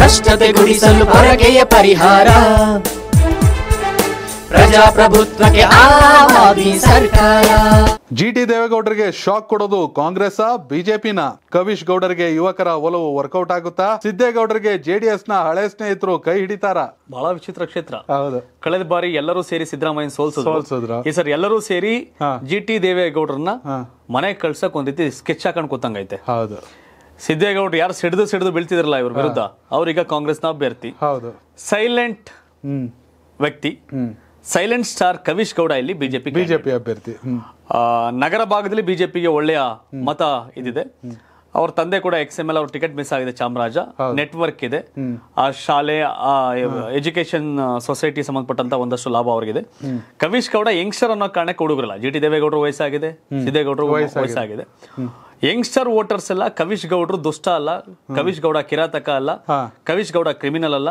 ಭ್ರಷ್ಟತೆ ಗುಡಿಸಲು ಪರಕೆಯ ಪರಿಹಾರ ಪ್ರಜಾಪ್ರಭುತ್ವಕ್ಕೆ ಜಿಟಿ ದೇವೇಗೌಡರಿಗೆ ಶಾಕ್ ಕೊಡೋದು ಕಾಂಗ್ರೆಸ್ ಬಿಜೆಪಿನ ಕವಿಶ್ ಗೌಡರಿಗೆ ಯುವಕರ ಒಲವು ವರ್ಕೌಟ್ ಆಗುತ್ತಾ ಸಿದ್ದೇಗೌಡರಿಗೆ ಜೆಡಿಎಸ್ ನ ಹಳೆ ಸ್ನೇಹಿತರು ಕೈ ಹಿಡಿತಾರ ಬಹಳ ವಿಚಿತ್ರ ಕ್ಷೇತ್ರ ಹೌದು ಕಳೆದ ಬಾರಿ ಎಲ್ಲರೂ ಸೇರಿ ಸಿದ್ದರಾಮಯ್ಯ ಸೋಲ್ಸೋದ್ರ ಈ ಸರ್ ಎಲ್ಲರೂ ಸೇರಿ ಟಿ ದೇವೇಗೌಡರನ್ನ ಮನೆಗೆ ಕಳ್ಸಕ್ ಒಂದ್ ಸ್ಕೆಚ್ ಹಾಕೊಂಡ್ ಕೂತಂಗೈತೆ ಹೌದು ಸಿದ್ದೇಗೌಡ ಯಾರು ಸಿಡಿದು ಸಿಡಿದು ಬೀಳ್ತಿದ್ರಲ್ಲ ಇವ್ರ ವಿರುದ್ಧ ಅವ್ರೀಗ ಕಾಂಗ್ರೆಸ್ನ ಅಭ್ಯರ್ಥಿ ಹೌದು ಸೈಲೆಂಟ್ ವ್ಯಕ್ತಿ ಸೈಲೆಂಟ್ ಸ್ಟಾರ್ ಕವೀಶ್ ಗೌಡ ಇಲ್ಲಿ ಬಿಜೆಪಿ ಬಿಜೆಪಿ ಅಭ್ಯರ್ಥಿ ನಗರ ಭಾಗದಲ್ಲಿ ಬಿಜೆಪಿಗೆ ಒಳ್ಳೆಯ ಮತ ಇದಿದೆ ಅವ್ರ ತಂದೆ ಕೂಡ ಎಕ್ಸ್ ಎಂ ಎಲ್ ಅವ್ರ ಟಿಕೆಟ್ ಮಿಸ್ ಆಗಿದೆ ಚಾಮರಾಜ ನೆಟ್ವರ್ಕ್ ಇದೆ ಆ ಶಾಲೆ ಆ ಎಜುಕೇಶನ್ ಸೊಸೈಟಿ ಸಂಬಂಧಪಟ್ಟಂತ ಒಂದಷ್ಟು ಲಾಭ ಅವ್ರಿಗೆ ಕವೀಶ್ ಗೌಡ ಯಂಗ್ಸ್ಟರ್ ಅನ್ನೋ ಕಾರಣಕ್ಕೆ ಹುಡುಗರಲ್ಲ ಜಿ ಟಿ ದೇವೇಗೌಡರು ವಯಸ್ಸಾಗಿದೆ ಸಿದ್ದೇಗೌಡರು ವಯಸ್ಸಾಗಿದೆ ಯಂಗ್ಸ್ಟರ್ ವೋಟರ್ಸ್ ಎಲ್ಲ ಕವಿಶ್ ಗೌಡ್ರು ದುಷ್ಟ ಅಲ್ಲ ಕವಿಶ್ ಗೌಡ ಕಿರಾತಕ ಅಲ್ಲ ಕವಿಶ್ ಗೌಡ ಕ್ರಿಮಿನಲ್ ಅಲ್ಲ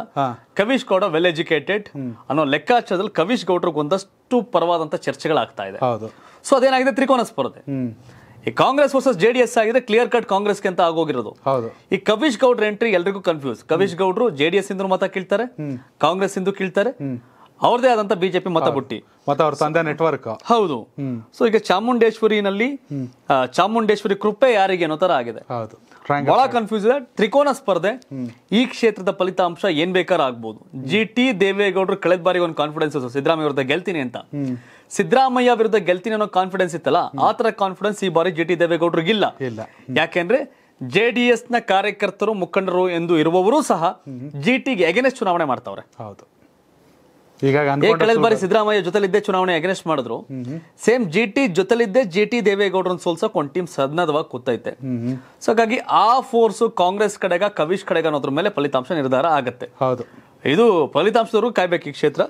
ಕವಿಶ್ ಗೌಡ ವೆಲ್ ಎಜುಕೇಟೆಡ್ ಅನ್ನೋ ಲೆಕ್ಕಾಚಾರದಲ್ಲಿ ಕವಿಶ್ ಗೌಡ್ರಿಗೆ ಒಂದಷ್ಟು ಪರವಾದಂತ ಚರ್ಚೆಗಳಾಗ್ತಾ ಇದೆ ಸೊ ಅದೇನಾಗಿದೆ ತ್ರಿಕೋನ ಸ್ಪರ್ಧೆ ಈ ಕಾಂಗ್ರೆಸ್ ವರ್ಸಸ್ ಜೆಡಿಎಸ್ ಆಗಿದೆ ಕ್ಲಿಯರ್ ಕಟ್ ಕಾಂಗ್ರೆಸ್ ಅಂತ ಆಗೋಗಿರೋದು ಈ ಕವಿಶ್ ಗೌಡ್ರ ಎಂಟ್ರಿ ಎಲ್ರಿಗೂ ಕನ್ಫ್ಯೂಸ್ ಕವಿಶ್ ಗೌಡ್ರು ಜೆಡಿಎಸ್ ಇಂದ ಮತ ಕೇಳ್ತಾರೆ ಕಾಂಗ್ರೆಸ್ ಇಂದು ಕೀಳ್ತಾರೆ ಅವ್ರದೇ ಆದಂತ ಬಿಜೆಪಿ ಮತ ಬುಟ್ಟಿ ಅವ್ರ ತಂದೆ ನೆಟ್ವರ್ಕ್ ಹೌದು ಸೊ ಈಗ ಚಾಮುಂಡೇಶ್ವರಿನಲ್ಲಿ ಚಾಮುಂಡೇಶ್ವರಿ ಕೃಪೆ ಯಾರಿಗೆ ಅನ್ನೋ ತರ ಆಗಿದೆ ಬಹಳ ಕನ್ಫ್ಯೂಸ್ ಇದೆ ತ್ರಿಕೋನ ಸ್ಪರ್ಧೆ ಈ ಕ್ಷೇತ್ರದ ಫಲಿತಾಂಶ ಏನ್ ಬೇಕಾದ್ರೂ ಆಗ್ಬಹುದು ಜಿ ಟಿ ದೇವೇಗೌಡರು ಕಳೆದ ಬಾರಿ ಒಂದು ಕಾನ್ಫಿಡೆನ್ಸ್ ಸಿದ್ದರಾಮಯ್ಯ ವಿರುದ್ಧ ಗೆಲ್ತೀನಿ ಅಂತ ಸಿದ್ದರಾಮಯ್ಯ ವಿರುದ್ಧ ಗೆಲ್ತೀನಿ ಅನ್ನೋ ಕಾನ್ಫಿಡೆನ್ಸ್ ಇತ್ತಲ್ಲ ಆತರ ಕಾನ್ಫಿಡೆನ್ಸ್ ಈ ಬಾರಿ ಜಿ ಟಿ ಇಲ್ಲ ಯಾಕೆಂದ್ರೆ ಜೆ ಡಿ ಎಸ್ ನ ಕಾರ್ಯಕರ್ತರು ಮುಖಂಡರು ಎಂದು ಇರುವವರು ಸಹ ಜಿ ಟಿಗೆ ಎಗೆನೆಸ್ಟ್ ಚುನಾವಣೆ ಮಾಡ್ತಾವ್ರೆ ಹೌದು ಕಳೆದ ಬಾರಿ ಸಿದ್ದರಾಮಯ್ಯ ಜೊತೆಲಿದ್ದೆ ಚುನಾವಣೆ ಅಗೇನ್ಸ್ಟ್ ಮಾಡಿದ್ರು ಸೇಮ್ ಜಿ ಟಿ ಜೊತೆಲಿದ್ದೆ ಜಿ ಟಿ ದೇವೇಗೌಡರನ್ನ ಸೋಲ್ಸಕ್ ಒಂದ್ ಟೀಮ್ ಸದನದವಾಗಿ ಕೂತೈತೆ ಸೊ ಹಾಗಾಗಿ ಆ ಫೋರ್ಸ್ ಕಾಂಗ್ರೆಸ್ ಕಡೆಗ ಕವಿಶ್ ಕಡೆಗ ಅನ್ನೋದ್ರ ಮೇಲೆ ಫಲಿತಾಂಶ ನಿರ್ಧಾರ ಆಗತ್ತೆ ಹೌದು ಇದು ಫಲಿತಾಂಶದವರು ಕಾಯ್ಬೇಕು ಈ ಕ್ಷೇತ್ರ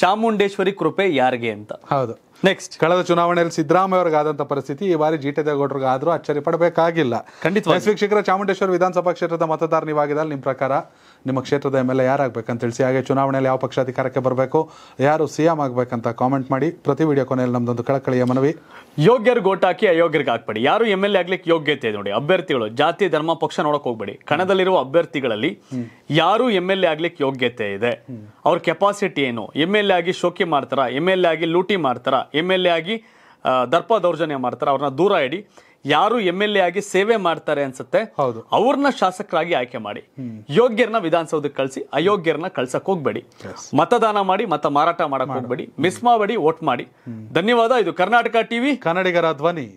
ಚಾಮುಂಡೇಶ್ವರಿ ಕೃಪೆ ಯಾರಿಗೆ ಅಂತ ಹೌದು ನೆಕ್ಸ್ಟ್ ಕಳೆದ ಚುನಾವಣೆಯಲ್ಲಿ ಸಿದ್ದರಾಮಯ್ಯ ಆದಂತ ಪರಿಸ್ಥಿತಿ ಈ ಬಾರಿ ಜಿಟಿ ದೇವೇಗೌಡರಿಗೆ ಆದ್ರೂ ಅಚ್ಚರಿ ಪಡಬೇಕಾಗಿಲ್ಲ ಖಂಡಿತ ವೀಕ್ಷಕರ ಚಾಮುಂಡೇಶ್ವರಿ ವಿಧಾನಸಭಾ ಕ್ಷೇತ್ರದ ಮತದಾರ ನಿಮ್ ನಿಮ್ಮ ಪ್ರಕಾರ ನಿಮ್ಮ ಕ್ಷೇತ್ರದ ಎಮ್ ಎಲ್ ಎ ಯಾರಾಗಬೇಕಂತ ತಿಳಿಸಿ ಹಾಗೆ ಚುನಾವಣೆಯಲ್ಲಿ ಯಾವ ಪಕ್ಷ ಅಧಿಕಾರಕ್ಕೆ ಬರಬೇಕು ಯಾರು ಸಿ ಎಂ ಆಗಬೇಕಂತ ಕಾಮೆಂಟ್ ಮಾಡಿ ಪ್ರತಿ ವಿಡಿಯೋ ಕೊನೆಯಲ್ಲಿ ನಮ್ದೊಂದು ಕಳಕಳಿಯ ಮನವಿ ಯೋಗ್ಯರಿಗೆ ಓಟ್ ಹಾಕಿ ಅಯೋಗ್ಯರಿಗೆ ಹಾಕ್ಬೇಡಿ ಯಾರು ಎಮ್ ಎಲ್ ಎ ಆಗ್ಲಿಕ್ಕೆ ಯೋಗ್ಯತೆ ಇದೆ ನೋಡಿ ಅಭ್ಯರ್ಥಿಗಳು ಜಾತಿ ಧರ್ಮ ಪಕ್ಷ ನೋಡಕ್ಕೆ ಹೋಗ್ಬೇಡಿ ಕಣದಲ್ಲಿರುವ ಅಭ್ಯರ್ಥಿಗಳಲ್ಲಿ ಯಾರು ಎಮ್ ಎಲ್ ಎ ಆಗ್ಲಿಕ್ಕೆ ಯೋಗ್ಯತೆ ಇದೆ ಅವ್ರ ಕೆಪಾಸಿಟಿ ಏನು ಎಮ್ ಎಲ್ ಎ ಆಗಿ ಶೋಕಿ ಮಾಡ್ತಾರ ಎಮ್ ಎಲ್ ಎ ಆಗಿ ಲೂಟಿ ಮಾಡ್ತಾರ ಎಮ್ ಎಲ್ ಎ ಆಗಿ ದರ್ಪ ದೌರ್ಜನ್ಯ ಮಾಡ್ತಾರ ಅವ್ರನ್ನ ದೂರ ಇಡಿ ಯಾರು ಎಂ ಎಲ್ ಎ ಆಗಿ ಸೇವೆ ಮಾಡ್ತಾರೆ ಅನ್ಸುತ್ತೆ ಹೌದು ಅವ್ರನ್ನ ಶಾಸಕರಾಗಿ ಆಯ್ಕೆ ಮಾಡಿ ಯೋಗ್ಯರನ್ನ ವಿಧಾನಸೌಧಕ್ಕೆ ಕಳಿಸಿ ಅಯೋಗ್ಯರನ್ನ ಕಳ್ಸಕ್ ಹೋಗ್ಬೇಡಿ ಮತದಾನ ಮಾಡಿ ಮತ ಮಾರಾಟ ಮಾಡಕ್ ಹೋಗ್ಬೇಡಿ ಮಿಸ್ ಮಾಡ್ಬೇಡಿ ವೋಟ್ ಮಾಡಿ ಧನ್ಯವಾದ ಇದು ಕರ್ನಾಟಕ ಟಿವಿ ಕನ್ನಡಿಗರ ಧ್ವನಿ